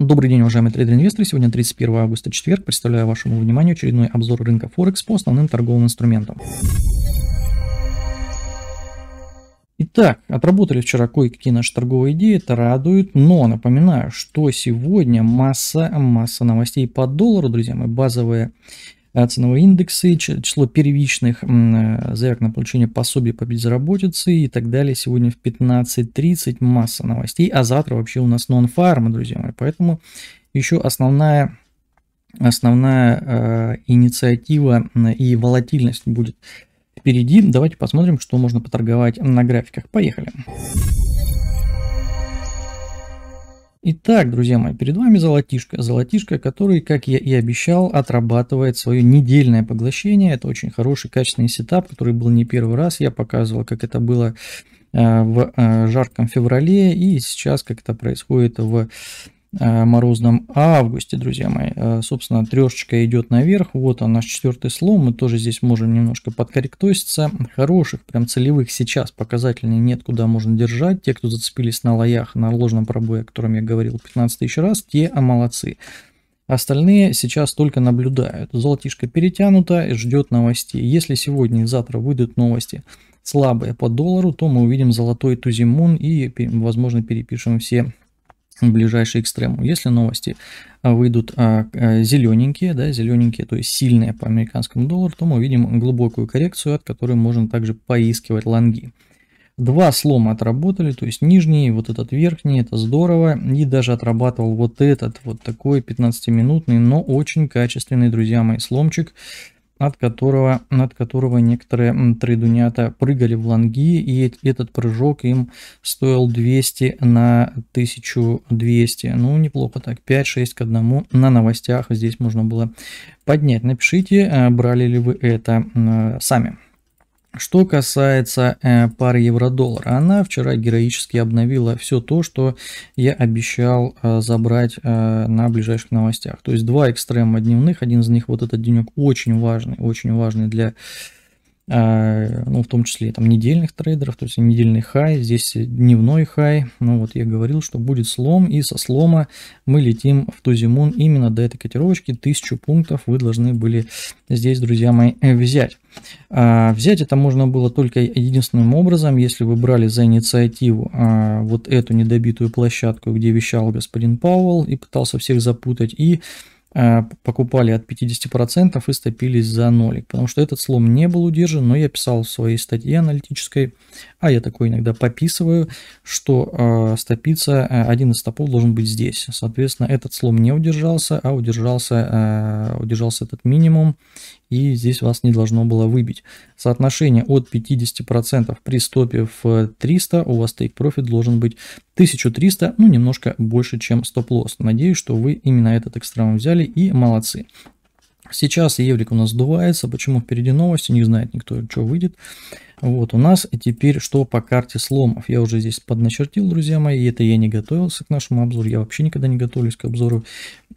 Добрый день, уважаемые трейдеры-инвесторы. Сегодня 31 августа, четверг. Представляю вашему вниманию очередной обзор рынка Форекс по основным торговым инструментам. Итак, отработали вчера кое-какие наши торговые идеи, это радует, но напоминаю, что сегодня масса, масса новостей по доллару, друзья мои, базовые ценовые индексы, число первичных э, заявок на получение пособий по безработице и так далее. Сегодня в 15.30 масса новостей, а завтра вообще у нас нон-фарма, друзья мои. Поэтому еще основная основная э, инициатива и волатильность будет впереди. Давайте посмотрим, что можно поторговать на графиках. Поехали. Поехали. Итак, друзья мои, перед вами золотишко. Золотишко, который, как я и обещал, отрабатывает свое недельное поглощение. Это очень хороший, качественный сетап, который был не первый раз. Я показывал, как это было э, в э, жарком феврале и сейчас как это происходит в Э, морозном а августе, друзья мои. Э, собственно, трешечка идет наверх. Вот он, наш четвертый слом. Мы тоже здесь можем немножко подкорректоситься. Хороших, прям целевых сейчас показателей нет, куда можно держать. Те, кто зацепились на лоях, на ложном пробое, о котором я говорил 15 тысяч раз, те а, молодцы. Остальные сейчас только наблюдают. Золотишко перетянуто и ждет новостей. Если сегодня и завтра выйдут новости слабые по доллару, то мы увидим золотой тузимун и, возможно, перепишем все ближайший экстрему. Если новости а, выйдут а, а, зелененькие, да, зелененькие, то есть сильные по американскому доллару, то мы увидим глубокую коррекцию, от которой можно также поискивать лонги. Два слома отработали, то есть нижний, вот этот верхний, это здорово. И даже отрабатывал вот этот, вот такой 15-минутный, но очень качественный, друзья мои, сломчик от которого, над которого некоторые трейдунята прыгали в лонги, и этот прыжок им стоил 200 на 1200. Ну, неплохо так, 5-6 к 1 на новостях здесь можно было поднять. Напишите, а, брали ли вы это сами. Что касается э, пары евро-доллар, она вчера героически обновила все то, что я обещал э, забрать э, на ближайших новостях. То есть два экстрема дневных, один из них вот этот денек очень важный, очень важный для а, ну, в том числе там недельных трейдеров, то есть недельный хай, здесь дневной хай. Ну, вот я говорил, что будет слом, и со слома мы летим в Тузимун именно до этой котировочки. Тысячу пунктов вы должны были здесь, друзья мои, взять. А, взять это можно было только единственным образом, если вы брали за инициативу а, вот эту недобитую площадку, где вещал господин Пауэлл и пытался всех запутать, и а, покупали от 50% и стопились за нолик, потому что этот слом не был удержан, но я писал в своей статье аналитической, а я такой иногда пописываю, что э, стопиться, э, один из стопов должен быть здесь. Соответственно, этот слом не удержался, а удержался, э, удержался этот минимум, и здесь вас не должно было выбить. Соотношение от 50% при стопе в 300 у вас take profit должен быть 1300, ну немножко больше, чем стоп-лосс. Надеюсь, что вы именно этот экстрем взяли и молодцы. Сейчас еврик у нас сдувается, почему впереди новости, не знает никто, что выйдет. Вот у нас теперь что по карте сломов. Я уже здесь подначертил, друзья мои, и это я не готовился к нашему обзору, я вообще никогда не готовлюсь к обзору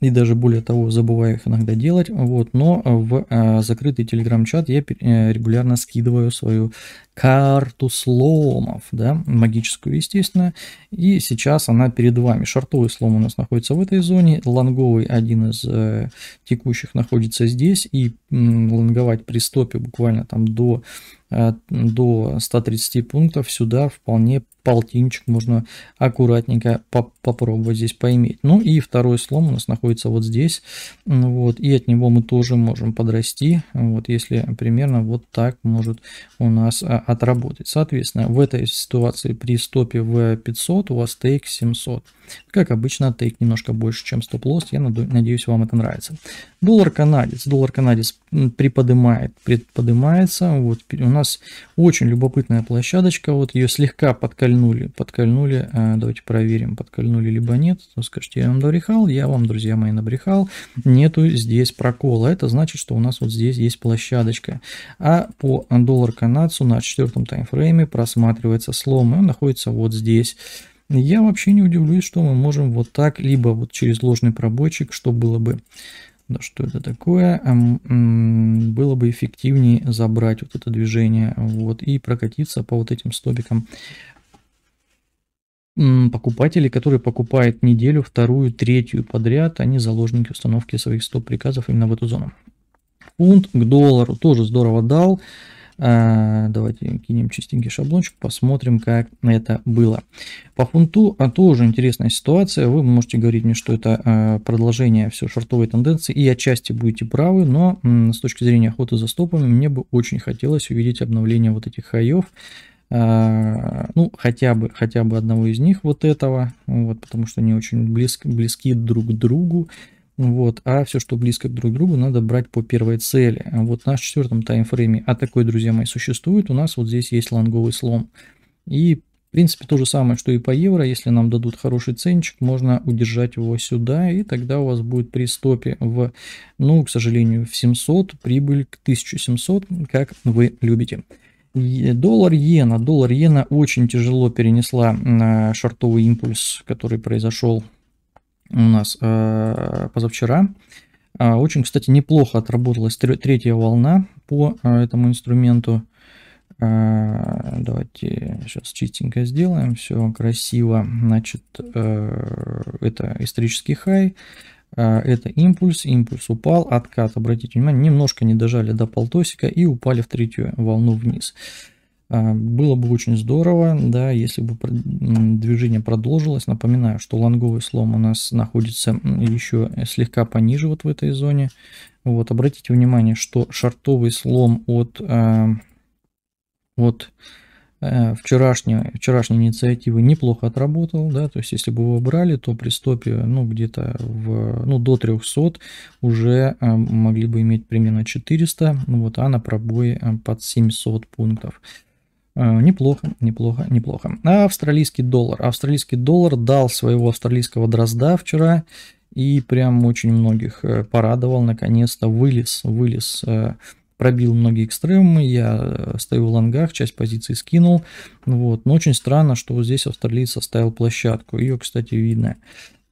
и даже более того забываю их иногда делать, вот, но в э, закрытый телеграм-чат я э, регулярно скидываю свою карту сломов, да, магическую, естественно, и сейчас она перед вами. Шартовый слом у нас находится в этой зоне, лонговый один из э, текущих находится здесь, и э, лонговать при стопе буквально там до Э, до 130 пунктов сюда вполне полтинчик можно аккуратненько поп попробовать здесь поиметь. Ну и второй слом у нас находится вот здесь, вот, и от него мы тоже можем подрасти, вот, если примерно вот так может у нас э, отработать. Соответственно, в этой ситуации при стопе в 500 у вас тейк 700. Как обычно, тейк немножко больше, чем стоп-лосс, я надеюсь, вам это нравится. Доллар канадец, доллар канадец приподнимает, приподнимается. Вот у нас очень любопытная площадочка, вот ее слегка подкольнули, подкольнули, а, давайте проверим, подкольнули либо нет, то ну, скажите, я вам добрехал, я вам, друзья мои, набрехал, нету здесь прокола, это значит, что у нас вот здесь есть площадочка, а по доллар канадцу на четвертом таймфрейме просматривается слом, и он находится вот здесь. Я вообще не удивлюсь, что мы можем вот так, либо вот через ложный пробойчик, что было бы да что это такое? Эм, было бы эффективнее забрать вот это движение вот, и прокатиться по вот этим столбикам. покупатели, которые покупают неделю, вторую, третью подряд, они заложники установки своих стоп-приказов именно в эту зону. Фунт к доллару тоже здорово дал. А, давайте кинем чистенький шаблончик, посмотрим, как это было. По фунту а тоже интересная ситуация. Вы можете говорить мне, что это а, продолжение все шортовой тенденции, и отчасти будете правы, но с точки зрения охоты за стопами, мне бы очень хотелось увидеть обновление вот этих хаев, ну, хотя бы, хотя бы одного из них вот этого, вот, потому что они очень близки, близки друг к другу. Вот, а все, что близко друг к другу, надо брать по первой цели. Вот на четвертом таймфрейме, а такой, друзья мои, существует, у нас вот здесь есть лонговый слом. И в принципе, то же самое, что и по евро. Если нам дадут хороший ценчик, можно удержать его сюда, и тогда у вас будет при стопе в, ну, к сожалению, в 700, прибыль к 1700, как вы любите. Доллар иена. Доллар иена очень тяжело перенесла а, шортовый импульс, который произошел у нас э, позавчера. А, очень, кстати, неплохо отработалась третья волна по э, этому инструменту. Э, давайте сейчас чистенько сделаем, все красиво. Значит, э, это исторический хай, это импульс, импульс упал, откат, обратите внимание, немножко не дожали до полтосика и упали в третью волну вниз. А, было бы очень здорово, да, если бы движение продолжилось. Напоминаю, что лонговый слом у нас находится еще слегка пониже вот в этой зоне. Вот, обратите внимание, что шартовый слом от, а, от э, вчерашней, вчерашней инициативы неплохо отработал, да, то есть если бы его брали, то при стопе, ну, где-то в, ну, до 300 уже а, могли бы иметь примерно 400, ну, вот, а на пробой под 700 пунктов. Э, неплохо, неплохо, неплохо. А австралийский доллар. Австралийский доллар дал своего австралийского дрозда вчера и прям очень многих э, порадовал. Наконец-то вылез, вылез, э, пробил многие экстремы. Я стою в лонгах, часть позиций скинул. Вот. Но очень странно, что вот здесь австралиец оставил площадку. Ее, кстати, видно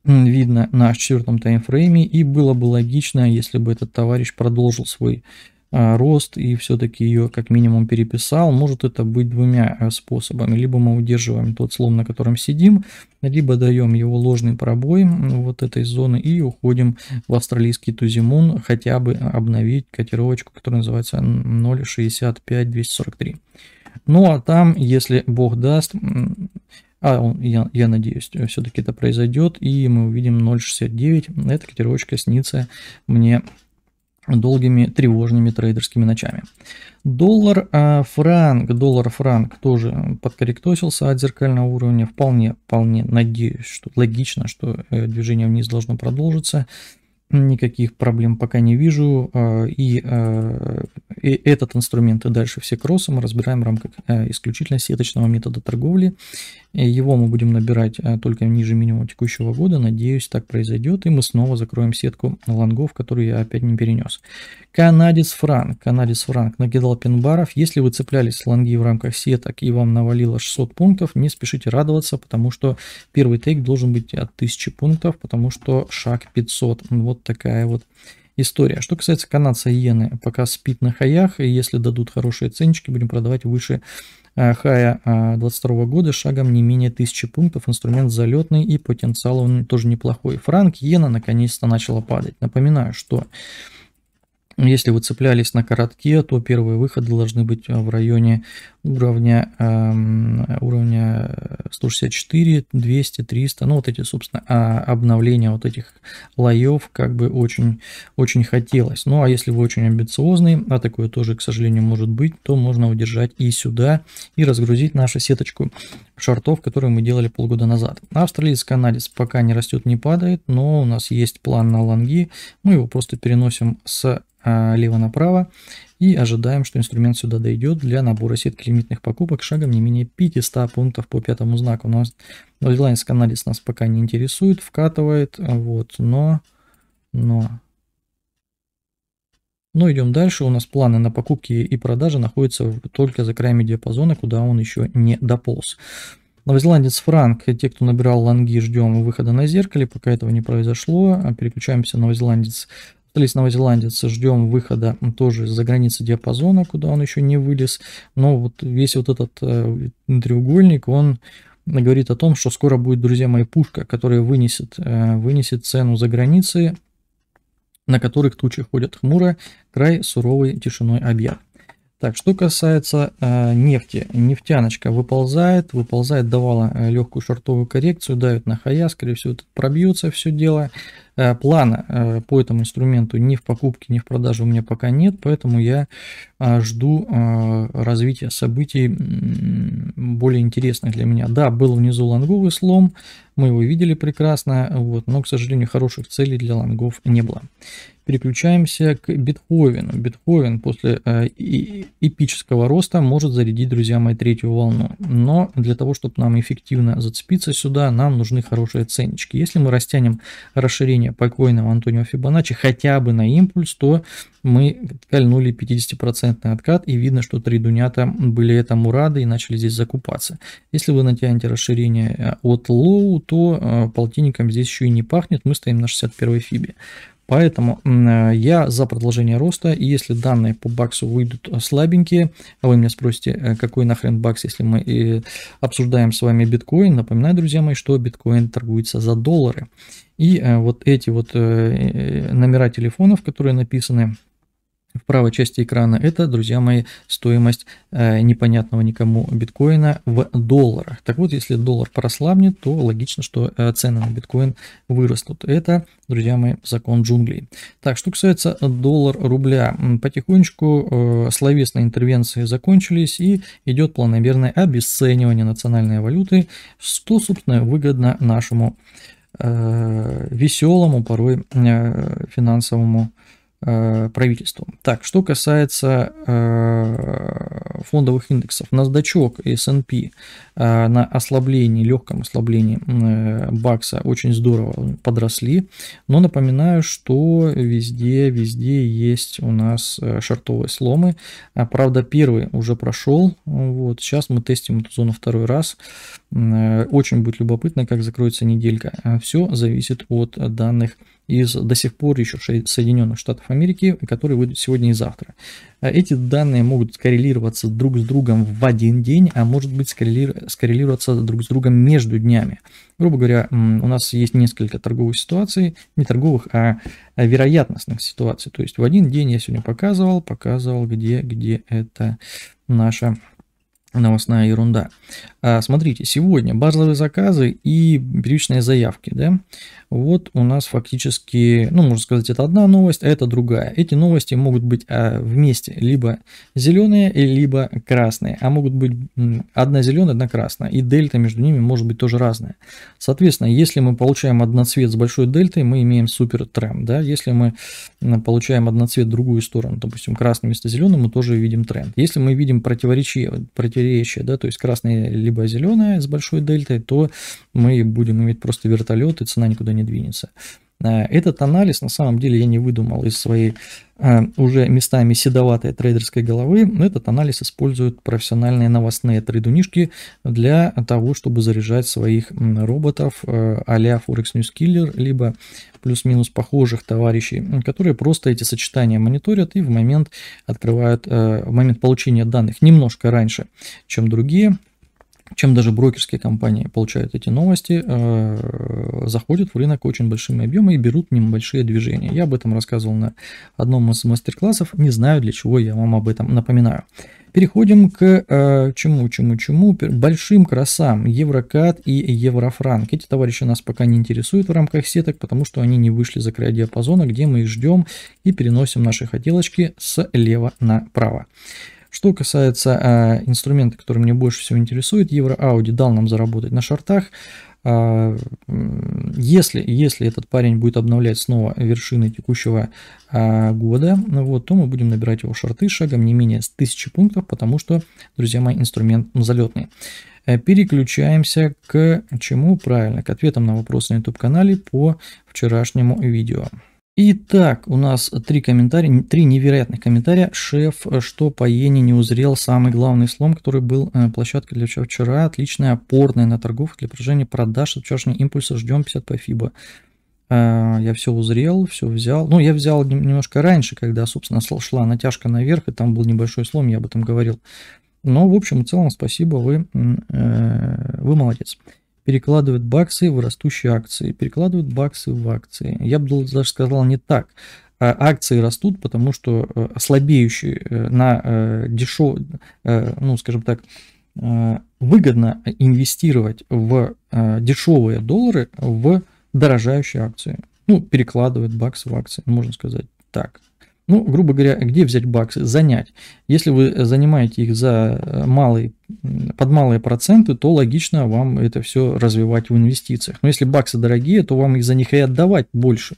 видно на четвертом таймфрейме, и было бы логично, если бы этот товарищ продолжил свой а, рост и все-таки ее как минимум переписал. Может это быть двумя э, способами. Либо мы удерживаем тот слом, на котором сидим, либо даем его ложный пробой вот этой зоны и уходим в австралийский тузимун, хотя бы обновить котировочку, которая называется 0.65243. Ну а там, если Бог даст, а, он, я, я надеюсь, э, все-таки это произойдет, и мы увидим 0.69. Эта котировочка снится мне долгими тревожными трейдерскими ночами. Доллар а, франк, доллар франк тоже подкорректосился от зеркального уровня. Вполне, вполне надеюсь, что логично, что э, движение вниз должно продолжиться. Никаких проблем пока не вижу. А, и, а, и этот инструмент и дальше все кроссом разбираем в рамках э, исключительно сеточного метода торговли. Его мы будем набирать э, только ниже минимума текущего года. Надеюсь, так произойдет. И мы снова закроем сетку лонгов, которую я опять не перенес. Канадец франк. Канадец франк накидал пин Если вы цеплялись лонги в рамках сеток и вам навалило 600 пунктов, не спешите радоваться, потому что первый тейк должен быть от 1000 пунктов, потому что шаг 500. Вот такая вот история. Что касается канадца иены, пока спит на хаях, и если дадут хорошие ценчики, будем продавать выше Э, хая 22 а, года шагом не менее 1000 пунктов, инструмент залетный и потенциал он тоже неплохой. Франк иена наконец-то начала падать. Напоминаю, что если вы цеплялись на коротке, то первые выходы должны быть а, в районе уровня, эм, уровня 164, 200, 300, ну вот эти, собственно, а, обновления вот этих лоев как бы очень, очень хотелось. Ну а если вы очень амбициозный, а такое тоже, к сожалению, может быть, то можно удержать и сюда, и разгрузить нашу сеточку шортов которые мы делали полгода назад. Австралиец, канадец пока не растет, не падает, но у нас есть план на лонги, мы его просто переносим с а, лево направо и ожидаем, что инструмент сюда дойдет для набора сетки лимитных покупок шагом не менее 500 пунктов по пятому знаку. Но ну, а Reliance анализ нас пока не интересует, вкатывает, а вот, но, но, но идем дальше. У нас планы на покупки и продажи находятся только за краями диапазона, куда он еще не дополз. Новозеландец Франк, те, кто набирал лонги, ждем выхода на зеркале, пока этого не произошло. Переключаемся на новозеландец остались новозеландцы, ждем выхода тоже за границы диапазона, куда он еще не вылез. Но вот весь вот этот э, треугольник, он говорит о том, что скоро будет, друзья мои, пушка, которая вынесет, э, вынесет цену за границы, на которых тучи ходят хмуро, край суровой тишиной объят. Так, что касается э, нефти. Нефтяночка выползает, выползает, давала э, легкую шортовую коррекцию, давит на хая, скорее всего, тут пробьется все дело. Э, плана э, по этому инструменту ни в покупке, ни в продаже у меня пока нет, поэтому я э, жду э, развития событий э, более интересных для меня. Да, был внизу лонговый слом, мы его видели прекрасно, вот, но, к сожалению, хороших целей для лонгов не было. Переключаемся к Бетховену. Бетховен после э, эпического роста может зарядить, друзья мои, третью волну. Но для того, чтобы нам эффективно зацепиться сюда, нам нужны хорошие ценнички. Если мы растянем расширение покойного Антонио Фибоначчи хотя бы на импульс, то мы кольнули 50% откат и видно, что три дунята были этому рады и начали здесь закупаться. Если вы натянете расширение э, от лоу, то э, полтинником здесь еще и не пахнет, мы стоим на 61 фибе. Поэтому э, я за продолжение роста, и если данные по баксу выйдут э, слабенькие, а вы меня спросите, какой нахрен бакс, если мы обсуждаем с вами биткоин, напоминаю, друзья мои, что биткоин торгуется за доллары. И вот эти вот номера телефонов, которые написаны в правой части экрана, это, друзья мои, стоимость э, непонятного никому биткоина в долларах. Так вот, если доллар прослабнет, то логично, что э, цены на биткоин вырастут. Это, друзья мои, закон джунглей. Так, что касается доллар-рубля, потихонечку э, словесные интервенции закончились и идет планомерное обесценивание национальной валюты, что, собственно, выгодно нашему э, веселому, порой э, финансовому рынку э, правительством. Так, что касается э, фондовых индексов. NASDAQ и S&P э, на ослаблении, легком ослаблении э, бакса очень здорово подросли, но напоминаю, что везде, везде есть у нас э, шартовые сломы. А, правда, первый уже прошел, вот, сейчас мы тестим эту зону второй раз. Э, очень будет любопытно, как закроется неделька. Все зависит от данных из до сих пор еще Соединенных Штатов Америки, которые выйдут сегодня и завтра. А эти данные могут коррелироваться друг с другом в один день, а может быть скоррелироваться друг с другом между днями. Грубо говоря, у нас есть несколько торговых ситуаций, не торговых, а, а вероятностных ситуаций. То есть в один день я сегодня показывал, показывал, где, где это наша новостная ерунда. А, смотрите, сегодня базовые заказы и первичные заявки, да, вот у нас фактически, ну, можно сказать, это одна новость, а это другая. Эти новости могут быть а, вместе, либо зеленые, либо красные, а могут быть одна зеленая, одна красная, и дельта между ними может быть тоже разная. Соответственно, если мы получаем одноцвет с большой дельтой, мы имеем супер тренд, да, если мы получаем одноцвет в другую сторону, допустим, красный вместо зеленого, мы тоже видим тренд. Если мы видим противоречие, противоречие речи, да, то есть красная либо зеленая с большой дельтой, то мы будем иметь просто вертолет, и цена никуда не двинется. Э, этот анализ, на самом деле, я не выдумал из своей э, уже местами седоватой трейдерской головы. Этот анализ используют профессиональные новостные трейдунишки для того, чтобы заряжать своих роботов э, а-ля Forex News Killer, либо плюс-минус похожих товарищей, которые просто эти сочетания мониторят и в момент открывают, в момент получения данных немножко раньше, чем другие, чем даже брокерские компании получают эти новости, э, заходят в рынок очень большими объемами и берут небольшие движения. Я об этом рассказывал на одном из мастер-классов, не знаю, для чего я вам об этом напоминаю. Переходим к э, чему, чему, чему, большим красам, Еврокат и Еврофранк. Эти товарищи нас пока не интересуют в рамках сеток, потому что они не вышли за край диапазона, где мы их ждем и переносим наши хотелочки слева направо. Что касается э, инструмента, который мне больше всего интересует, Евро Ауди дал нам заработать на шортах. А, если, если этот парень будет обновлять снова вершины текущего э, года, ну вот, то мы будем набирать его шорты шагом не менее с 1000 пунктов, потому что, друзья мои, инструмент залетный. Э, переключаемся к чему правильно, к ответам на вопросы на YouTube-канале по вчерашнему видео. Итак, у нас три комментария, три невероятных комментария. Шеф, э, что по Йене не узрел самый главный слом, который был э, площадкой для вчера. Отличная опорная на торгов для поражения продаж. От вчерашнего импульса ждем 50 по ФИБА. Я все узрел, все взял. Ну, я взял немножко раньше, когда, собственно, шла натяжка наверх, и там был небольшой слом, я об этом говорил. Но, в общем и целом, спасибо, вы, э, вы молодец перекладывают баксы в растущие акции, перекладывают баксы в акции. Я бы даже сказал не так. А акции растут, потому что э, слабеющие э, на э, дешев, ну скажем так, выгодно инвестировать в дешевые доллары в дорожающие акции. Ну, перекладывают баксы в акции, можно сказать так. Ну, грубо говоря, где взять баксы? Занять. Если вы занимаете их за э, малый, под малые проценты, то логично вам это все развивать в инвестициях. Но если баксы дорогие, то вам их за них и отдавать больше.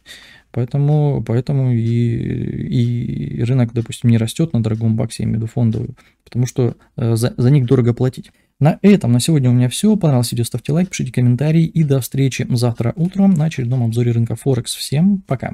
Поэтому, поэтому и, и рынок, допустим, не растет на дорогом баксе, я имею в виду потому что э, за, за них дорого платить. На этом на сегодня у меня все. Понравилось видео, ставьте лайк, пишите комментарии и до встречи завтра утром на очередном обзоре рынка Форекс. Всем пока!